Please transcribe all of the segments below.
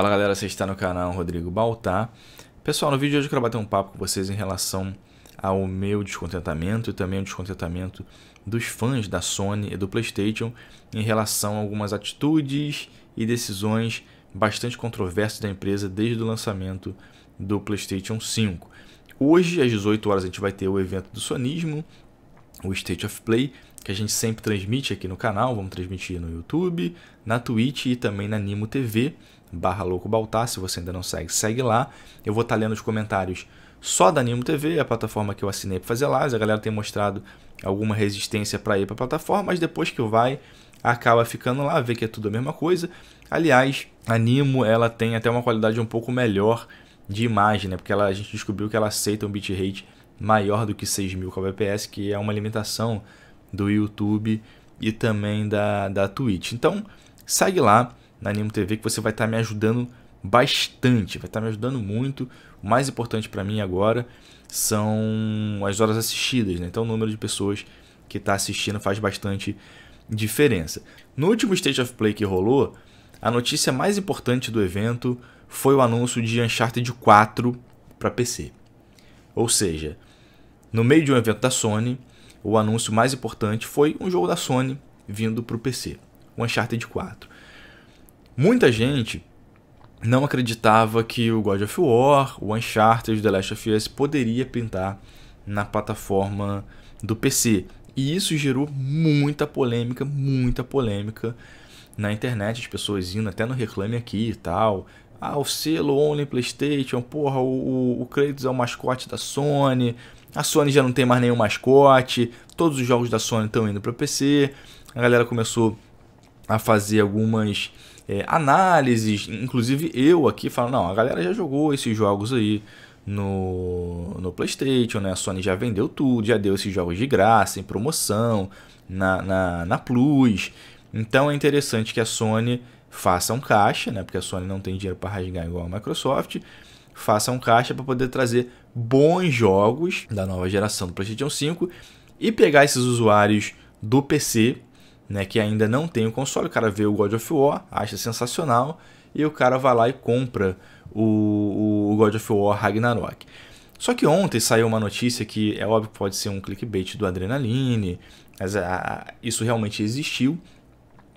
Fala galera, você está no canal Rodrigo Baltar. Pessoal, no vídeo de hoje eu quero bater um papo com vocês em relação ao meu descontentamento e também o descontentamento dos fãs da Sony e do PlayStation em relação a algumas atitudes e decisões bastante controversas da empresa desde o lançamento do PlayStation 5. Hoje, às 18 horas, a gente vai ter o evento do sonismo, o State of Play, que a gente sempre transmite aqui no canal, vamos transmitir no YouTube, na Twitch e também na Nimo TV barra Louco Baltar, se você ainda não segue, segue lá. Eu vou estar tá lendo os comentários só da Animo TV, a plataforma que eu assinei para fazer lives. A galera tem mostrado alguma resistência para ir para a plataforma, mas depois que vai, acaba ficando lá, vê que é tudo a mesma coisa. Aliás, a Animo ela tem até uma qualidade um pouco melhor de imagem, né? Porque ela, a gente descobriu que ela aceita um bitrate maior do que 6000 kbps, que é uma limitação do YouTube e também da, da Twitch. Então, segue lá na Animo TV que você vai estar tá me ajudando bastante, vai estar tá me ajudando muito. O mais importante para mim agora são as horas assistidas, né? Então o número de pessoas que está assistindo faz bastante diferença. No último State of Play que rolou, a notícia mais importante do evento foi o anúncio de Uncharted 4 para PC. Ou seja, no meio de um evento da Sony, o anúncio mais importante foi um jogo da Sony vindo para o PC, o Uncharted 4. Muita gente não acreditava que o God of War, o Uncharted, The Last of Us poderia pintar na plataforma do PC. E isso gerou muita polêmica, muita polêmica na internet, as pessoas indo até no Reclame Aqui e tal. Ah, o selo Only PlayStation, porra, o, o Kratos é o mascote da Sony, a Sony já não tem mais nenhum mascote, todos os jogos da Sony estão indo para PC. A galera começou a fazer algumas é, análises, inclusive eu aqui falo não, a galera já jogou esses jogos aí no, no PlayStation, né? A Sony já vendeu tudo, já deu esses jogos de graça, em promoção, na, na, na Plus. Então é interessante que a Sony faça um caixa, né? Porque a Sony não tem dinheiro para rasgar igual a Microsoft. Faça um caixa para poder trazer bons jogos da nova geração do PlayStation 5 e pegar esses usuários do PC né, que ainda não tem o console, o cara vê o God of War, acha sensacional, e o cara vai lá e compra o, o God of War Ragnarok. Só que ontem saiu uma notícia que é óbvio que pode ser um clickbait do Adrenaline, mas a, ah, ah, isso realmente existiu,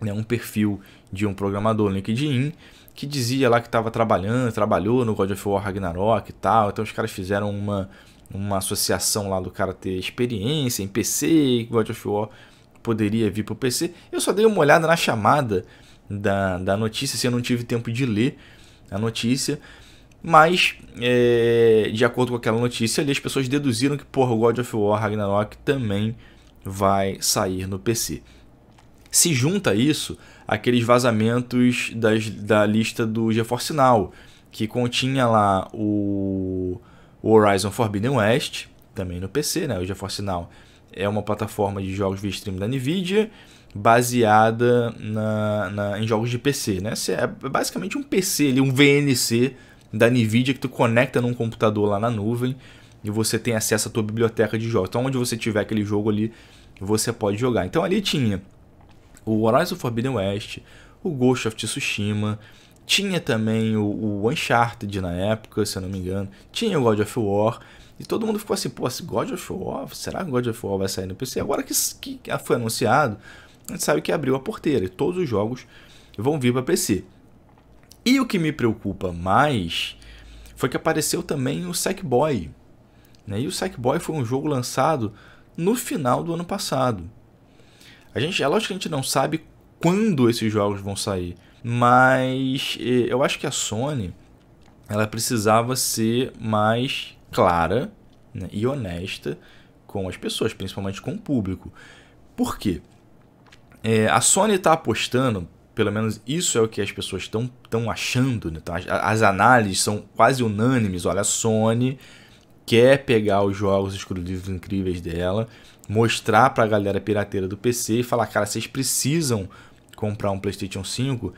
né, um perfil de um programador LinkedIn, que dizia lá que estava trabalhando, trabalhou no God of War Ragnarok e tal, então os caras fizeram uma, uma associação lá do cara ter experiência em PC, God of War poderia vir para o PC. Eu só dei uma olhada na chamada da, da notícia, se assim, eu não tive tempo de ler a notícia. Mas, é, de acordo com aquela notícia ali, as pessoas deduziram que, porra, God of War Ragnarok também vai sair no PC. Se junta a isso aqueles vazamentos das, da lista do GeForce Now, que continha lá o, o Horizon Forbidden West, também no PC, né? O GeForce Now é uma plataforma de jogos via stream da Nvidia, baseada na, na, em jogos de PC, né? É basicamente um PC, ali, um VNC da Nvidia que tu conecta num computador lá na nuvem e você tem acesso à tua biblioteca de jogos. Então, onde você tiver aquele jogo ali, você pode jogar. Então, ali tinha o Horizon Forbidden West, o Ghost of Tsushima, tinha também o, o Uncharted na época, se eu não me engano, tinha o God of War. E todo mundo ficou assim, pô, God of War, será que God of War vai sair no PC? Agora que, que foi anunciado, a gente sabe que abriu a porteira e todos os jogos vão vir para PC. E o que me preocupa mais foi que apareceu também o Sackboy. Né? E o Sackboy foi um jogo lançado no final do ano passado. A gente, é lógico que a gente não sabe quando esses jogos vão sair, mas eh, eu acho que a Sony ela precisava ser mais clara né, e honesta com as pessoas, principalmente com o público. Por quê? É, a Sony está apostando, pelo menos isso é o que as pessoas estão achando, né? Tá? as, as análises são quase unânimes. Olha, a Sony quer pegar os jogos exclusivos incríveis dela, mostrar para a galera pirateira do PC e falar, cara, vocês precisam comprar um PlayStation 5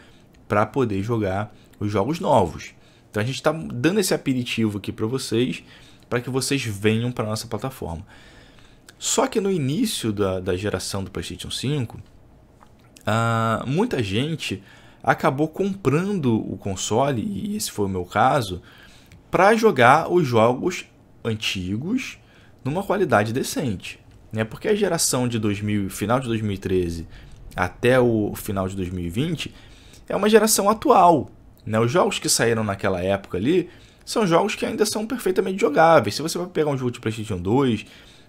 para poder jogar os jogos novos. Então a gente está dando esse aperitivo aqui para vocês para que vocês venham para nossa plataforma. Só que no início da, da geração do PlayStation 5, uh, ah, muita gente acabou comprando o console, e esse foi o meu caso, para jogar os jogos antigos numa qualidade decente. Né? Porque a geração de 2000, final de 2013 até o final de 2020 é uma geração atual. Né? Os jogos que saíram naquela época ali são jogos que ainda são perfeitamente jogáveis. Se você vai pegar um jogo de PlayStation 2,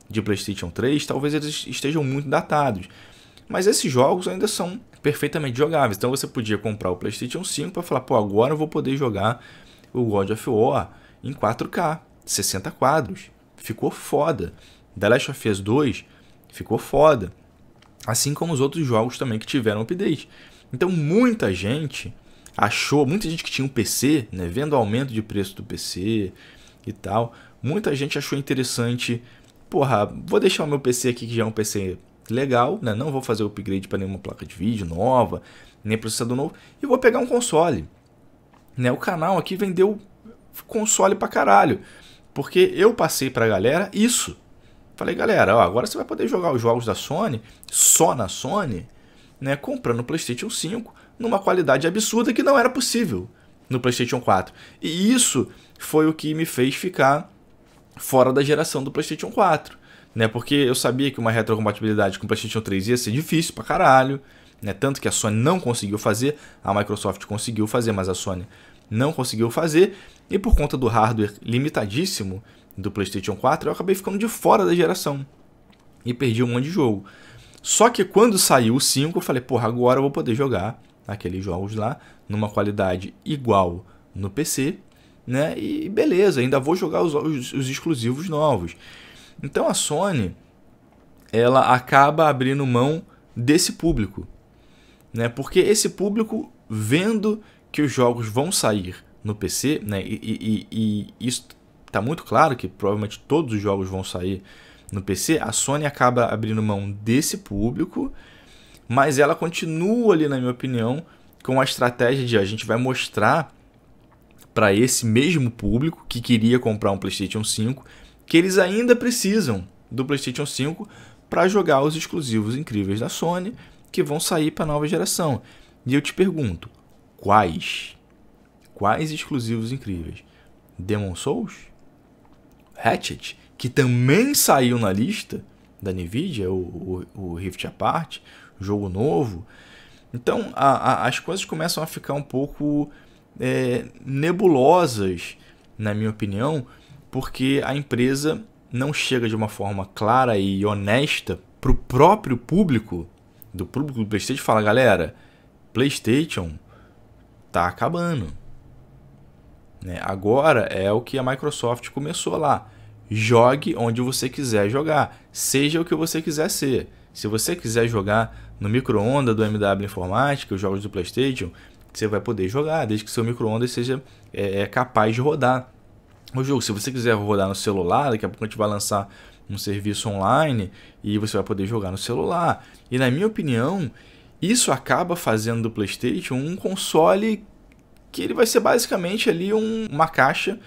de PlayStation 3, talvez eles estejam muito datados. Mas esses jogos ainda são perfeitamente jogáveis. Então você podia comprar o PlayStation 5 para falar, pô, agora eu vou poder jogar o God of War em 4K, 60 quadros. Ficou foda. The Last of Us 2 ficou foda. Assim como os outros jogos também que tiveram update. Então muita gente achou, muita gente que tinha um PC, né, vendo o aumento de preço do PC e tal, muita gente achou interessante, porra, vou deixar o meu PC aqui que já é um PC legal, né, não vou fazer upgrade para nenhuma placa de vídeo nova, nem processador novo, e vou pegar um console. Né, o canal aqui vendeu console pra caralho, porque eu passei pra galera isso. Falei, galera, ó, agora você vai poder jogar os jogos da Sony, só na Sony, né, comprando o PlayStation 5 numa qualidade absurda que não era possível no PlayStation 4. E isso foi o que me fez ficar fora da geração do PlayStation 4, né? Porque eu sabia que uma retrocompatibilidade com o PlayStation 3 ia ser difícil pra caralho, né? Tanto que a Sony não conseguiu fazer, a Microsoft conseguiu fazer, mas a Sony não conseguiu fazer, e por conta do hardware limitadíssimo do PlayStation 4, eu acabei ficando de fora da geração e perdi um monte de jogo. Só que quando saiu o 5, eu falei, porra, agora eu vou poder jogar aqueles jogos lá, numa qualidade igual no PC, né? E beleza, ainda vou jogar os, os, os exclusivos novos. Então a Sony ela acaba abrindo mão desse público, né? Porque esse público vendo que os jogos vão sair no PC, né? E, e, e, e isso está muito claro que provavelmente todos os jogos vão sair no PC. A Sony acaba abrindo mão desse público mas ela continua ali, na minha opinião, com a estratégia de a gente vai mostrar para esse mesmo público que queria comprar um PlayStation 5 que eles ainda precisam do PlayStation 5 para jogar os exclusivos incríveis da Sony que vão sair para a nova geração. E eu te pergunto, quais? Quais exclusivos incríveis? Demon Souls? Hatchet, que também saiu na lista da Nvidia, o, o, o Rift Apart, jogo novo. Então a, a, as coisas começam a ficar um pouco é, nebulosas, na minha opinião, porque a empresa não chega de uma forma clara e honesta para o próprio público, do público do PlayStation, fala: galera, PlayStation tá acabando. Né? Agora é o que a Microsoft começou lá. Jogue onde você quiser jogar, seja o que você quiser ser. Se você quiser jogar no micro do MW Informática, os jogos do PlayStation, você vai poder jogar, desde que seu micro-ondas seja é, é, capaz de rodar o jogo. Se você quiser rodar no celular, daqui a pouco a gente vai lançar um serviço online e você vai poder jogar no celular. E na minha opinião, isso acaba fazendo do PlayStation um console que ele vai ser basicamente ali um, uma caixa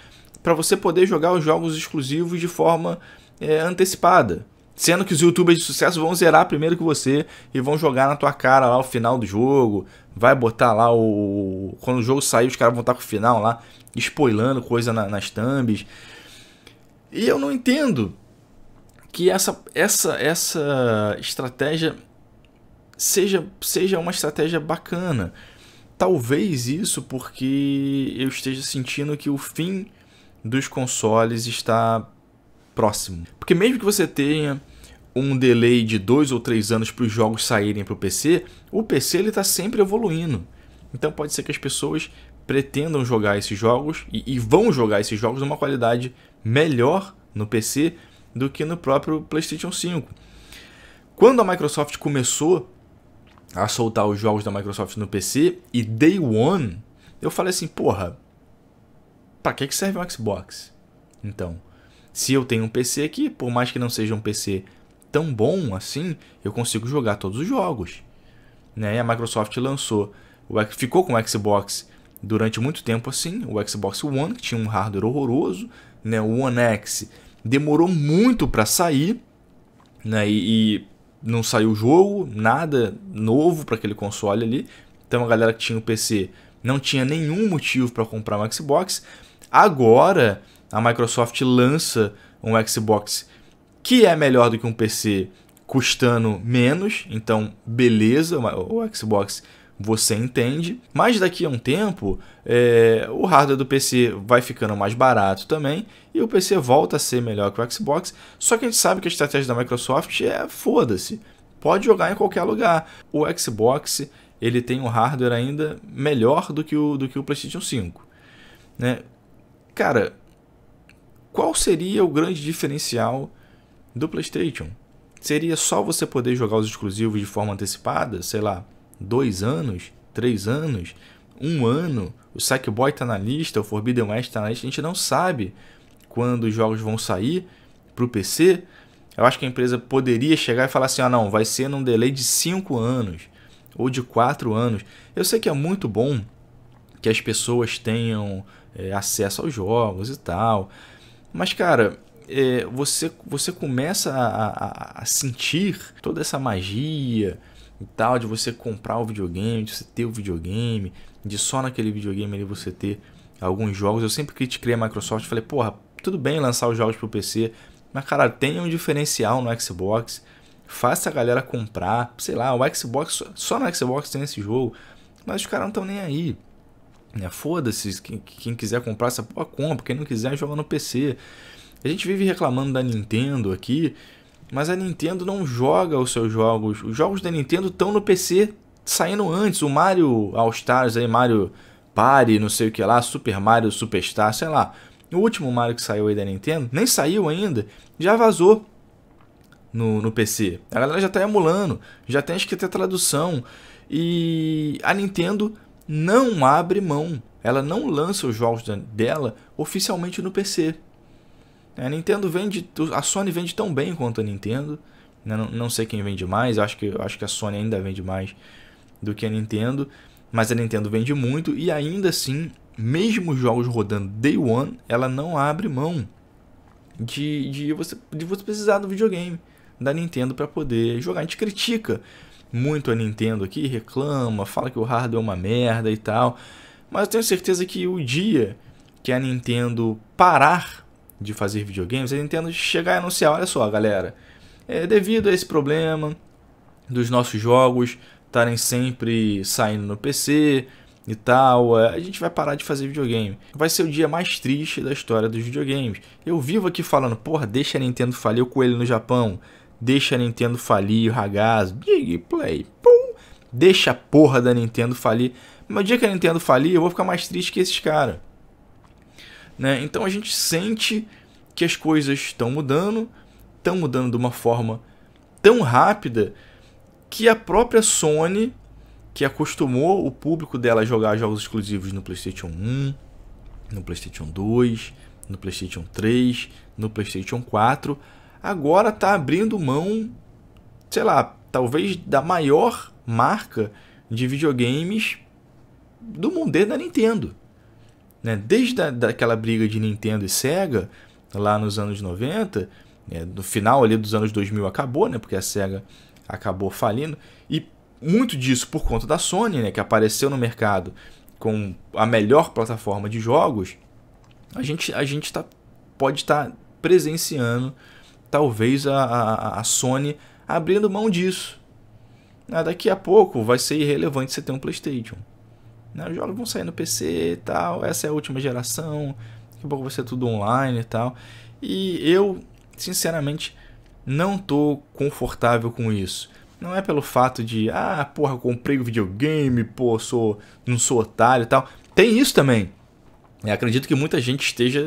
para você poder jogar os jogos exclusivos de forma é, antecipada. Sendo que os youtubers de sucesso vão zerar primeiro que você e vão jogar na tua cara lá o final do jogo. Vai botar lá o. Quando o jogo sair, os caras vão estar com o final lá, spoilando coisa na, nas thumbs. E eu não entendo que essa, essa, essa estratégia seja, seja uma estratégia bacana. Talvez isso porque eu esteja sentindo que o fim dos consoles está próximo. Porque mesmo que você tenha um delay de dois ou três anos para os jogos saírem para o PC, o PC ele está sempre evoluindo. Então pode ser que as pessoas pretendam jogar esses jogos e, e, vão jogar esses jogos numa qualidade melhor no PC do que no próprio PlayStation 5. Quando a Microsoft começou a soltar os jogos da Microsoft no PC e Day One, eu falei assim, porra, para que, que serve um Xbox? Então, se eu tenho um PC aqui, por mais que não seja um PC tão bom assim, eu consigo jogar todos os jogos. Né? E a Microsoft lançou, o, ficou com o Xbox durante muito tempo assim, o Xbox One, que tinha um hardware horroroso, né? o One X demorou muito para sair, né? E, e, não saiu jogo, nada novo para aquele console ali. Então a galera que tinha o PC não tinha nenhum motivo para comprar um Xbox. Agora a Microsoft lança um Xbox que é melhor do que um PC custando menos, então beleza, o Xbox você entende, mas daqui a um tempo é, o hardware do PC vai ficando mais barato também e o PC volta a ser melhor que o Xbox. Só que a gente sabe que a estratégia da Microsoft é foda-se, pode jogar em qualquer lugar. O Xbox ele tem um hardware ainda melhor do que o, do que o PlayStation 5, né? Cara, qual seria o grande diferencial do PlayStation. Seria só você poder jogar os exclusivos de forma antecipada, sei lá, dois anos, três anos, um ano. O Sackboy está na lista, o Forbidden West está na lista. A gente não sabe quando os jogos vão sair para o PC. Eu acho que a empresa poderia chegar e falar assim: ah, não, vai ser num delay de cinco anos ou de quatro anos. Eu sei que é muito bom que as pessoas tenham é, acesso aos jogos e tal. Mas, cara, é, você, você começa a, a, a sentir toda essa magia e tal de você comprar o videogame, de você ter o videogame, de só naquele videogame ali você ter alguns jogos. Eu sempre critiquei a Microsoft, falei, porra, tudo bem lançar os jogos pro PC, mas cara, tenha um diferencial no Xbox, faça a galera comprar, sei lá, o Xbox, só no Xbox tem esse jogo, mas os caras não estão nem aí. Né? Foda-se, quem, quem quiser comprar essa porra, compra, quem não quiser joga no PC. A gente vive reclamando da Nintendo aqui, mas a Nintendo não joga os seus jogos. Os jogos da Nintendo estão no PC saindo antes. O Mario All Stars aí, Mario Party, não sei o que lá, Super Mario Superstar, sei lá. O último Mario que saiu aí da Nintendo, nem saiu ainda, já vazou no, no PC. A galera já está emulando, já tem acho que ter tradução. E a Nintendo não abre mão. Ela não lança os jogos dela oficialmente no PC. A Nintendo vende. A Sony vende tão bem quanto a Nintendo. Né? Não, não sei quem vende mais. Acho que, acho que a Sony ainda vende mais do que a Nintendo. Mas a Nintendo vende muito e ainda assim, mesmo os jogos rodando Day One, ela não abre mão de, de, você, de você precisar do videogame da Nintendo para poder jogar. A gente critica muito a Nintendo aqui, reclama, fala que o hardware é uma merda e tal. Mas eu tenho certeza que o dia que a Nintendo parar de fazer videogames, a Nintendo chegar e anunciar, olha só, galera, é, devido a esse problema dos nossos jogos estarem sempre saindo no PC e tal, é, a gente vai parar de fazer videogame. Vai ser o dia mais triste da história dos videogames. Eu vivo aqui falando, porra, deixa a Nintendo falir o coelho no Japão, deixa a Nintendo falir o ragaz, big play, pum, deixa a porra da Nintendo falir. Mas o dia que a Nintendo falir, eu vou ficar mais triste que esses caras. Né? Então a gente sente que as coisas estão mudando, estão mudando de uma forma tão rápida que a própria Sony, que acostumou o público dela a jogar jogos exclusivos no PlayStation 1, no PlayStation 2, no PlayStation 3, no PlayStation 4, agora está abrindo mão, sei lá, talvez da maior marca de videogames do mundo da Nintendo. Né? Desde a, daquela briga de Nintendo e Sega, lá nos anos 90, né? no final ali dos anos 2000 acabou, né? porque a Sega acabou falindo, e muito disso por conta da Sony, né? que apareceu no mercado com a melhor plataforma de jogos, a gente, a gente tá, pode estar tá presenciando talvez a, a, a Sony abrindo mão disso. Ah, daqui a pouco vai ser irrelevante você ter um PlayStation. Né? Os jogos vão sair no PC e tal, essa é a última geração, daqui a pouco vai ser tudo online e tal. E eu, sinceramente, não tô confortável com isso. Não é pelo fato de, ah, porra, comprei o um videogame, pô, sou, não sou otário e tal. Tem isso também. Eu acredito que muita gente esteja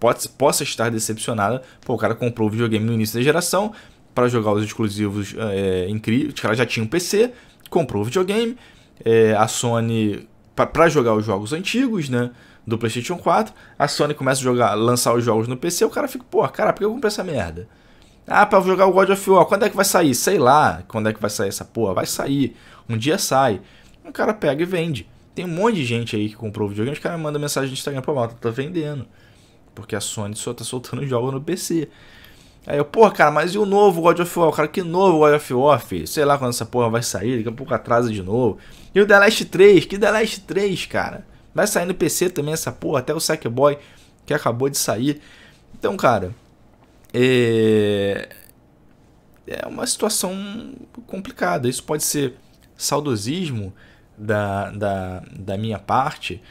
pode, possa estar decepcionada. Pô, o cara comprou o videogame no início da geração para jogar os exclusivos é, incríveis. O cara já tinha um PC, comprou o videogame. É, a Sony para jogar os jogos antigos, né? Do PlayStation 4, a Sony começa a jogar, lançar os jogos no PC, o cara fica, pô, cara, por que eu comprei essa merda? Ah, pra jogar o God of War, quando é que vai sair? Sei lá, quando é que vai sair essa porra? Vai sair, um dia sai. O cara pega e vende. Tem um monte de gente aí que comprou o videogame, os caras mandam mensagem no Instagram, pô, mal, tá vendendo. Porque a Sony só tá soltando jogos no PC. Aí eu, porra, cara, mas e o novo God of War? Cara, que novo God of War, filho? Sei lá quando essa porra vai sair, daqui a pouco atrasa de novo. E o The Last 3? Que The Last 3, cara? Vai sair no PC também essa porra, até o Sackboy que acabou de sair. Então, cara, é... é uma situação complicada. Isso pode ser saudosismo da, da, da minha parte.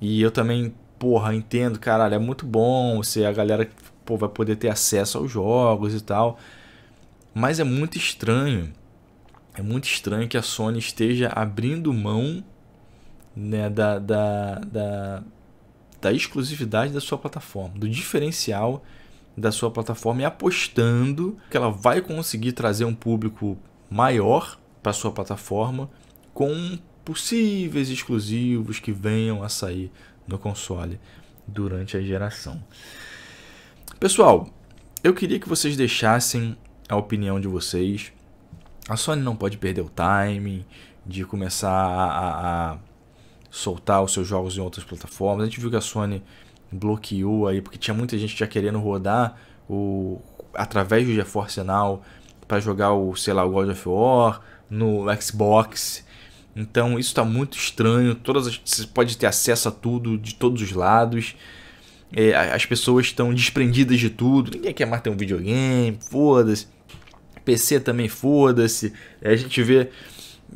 E eu também porra, entendo, caralho, é muito bom ser a galera pô, vai poder ter acesso aos jogos e tal. Mas é muito estranho. É muito estranho que a Sony esteja abrindo mão né, da, da, da, da exclusividade da sua plataforma, do diferencial da sua plataforma e apostando que ela vai conseguir trazer um público maior para sua plataforma com possíveis exclusivos que venham a sair no console durante a geração. Pessoal, eu queria que vocês deixassem a opinião de vocês. A Sony não pode perder o time de começar a, a, a soltar os seus jogos em outras plataformas. A gente viu que a Sony bloqueou aí, porque tinha muita gente já querendo rodar o através do GeForce Now para jogar o, sei lá, o God of War no Xbox. Então isso está muito estranho. Todas as, você pode ter acesso a tudo de todos os lados é, as pessoas estão desprendidas de tudo, ninguém quer mais ter um videogame, foda-se. PC também, foda-se. É, a gente vê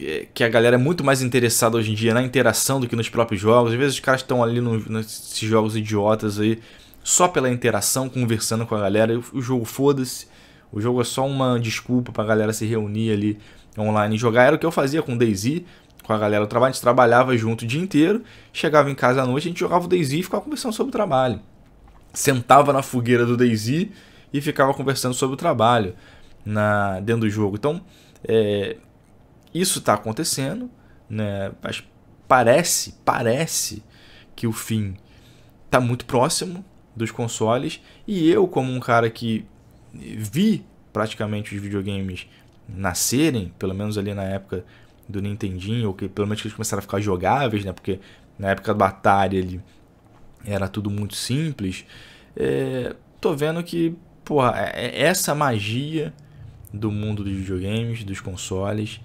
é, que a galera é muito mais interessada hoje em dia na interação do que nos próprios jogos. Às vezes os caras estão ali no, nesses jogos idiotas aí, só pela interação, conversando com a galera. O jogo foda-se. O jogo é só uma desculpa pra galera se reunir ali online e jogar. Era o que eu fazia com Daisy com a galera do trabalho, a gente trabalhava junto o dia inteiro, chegava em casa à noite, a gente jogava o Daisy e ficava conversando sobre o trabalho. Sentava na fogueira do Daisy e ficava conversando sobre o trabalho na dentro do jogo. Então, é, isso está acontecendo, né? Mas parece, parece que o fim está muito próximo dos consoles e eu como um cara que vi praticamente os videogames nascerem, pelo menos ali na época do Nintendinho, ou que pelo menos que eles começaram a ficar jogáveis, né? Porque na época do Atari ele era tudo muito simples. É, tô vendo que, porra, é, é essa magia do mundo dos videogames, dos consoles,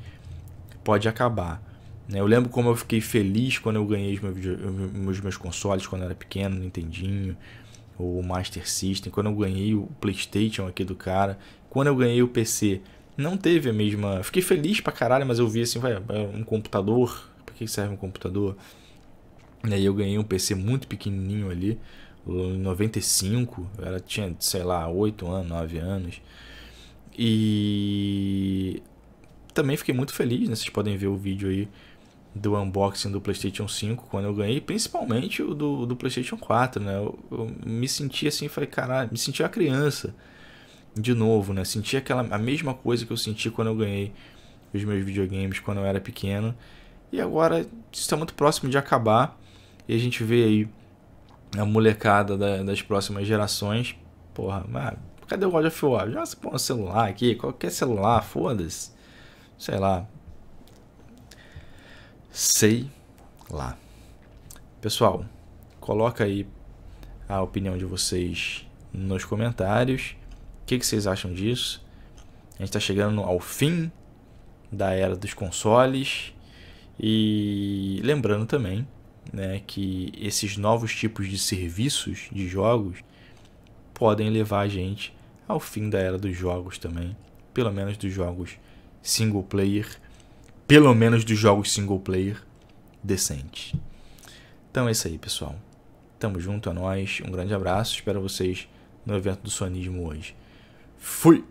pode acabar. Né? Eu lembro como eu fiquei feliz quando eu ganhei os meus, meus, consoles quando eu era pequeno, Nintendinho, ou Master System, quando eu ganhei o PlayStation aqui do cara, quando eu ganhei o PC não teve a mesma. Fiquei feliz pra caralho, mas eu vi assim, vai, é um computador. Pra que serve um computador? E aí eu ganhei um PC muito pequenininho ali, em 95, ela tinha, sei lá, 8 anos, 9 anos. E também fiquei muito feliz, né? Vocês podem ver o vídeo aí do unboxing do PlayStation 5 quando eu ganhei, principalmente o do, do PlayStation 4, né? Eu, eu me senti assim, falei, caralho, me senti uma criança de novo, né? Senti aquela a mesma coisa que eu senti quando eu ganhei os meus videogames quando eu era pequeno. E agora está muito próximo de acabar e a gente vê aí a molecada da, das próximas gerações. Porra, mas cadê o God of War? Já se põe um celular aqui, qualquer celular, foda-se. Sei lá. Sei lá. Pessoal, coloca aí a opinião de vocês nos comentários que, que vocês acham disso? A gente está chegando ao fim da era dos consoles. E lembrando também né, que esses novos tipos de serviços de jogos podem levar a gente ao fim da era dos jogos também. Pelo menos dos jogos single player. Pelo menos dos jogos single player decentes. Então é isso aí, pessoal. Tamo junto a é nós. Um grande abraço. Espero vocês no evento do Sonismo hoje. Fui!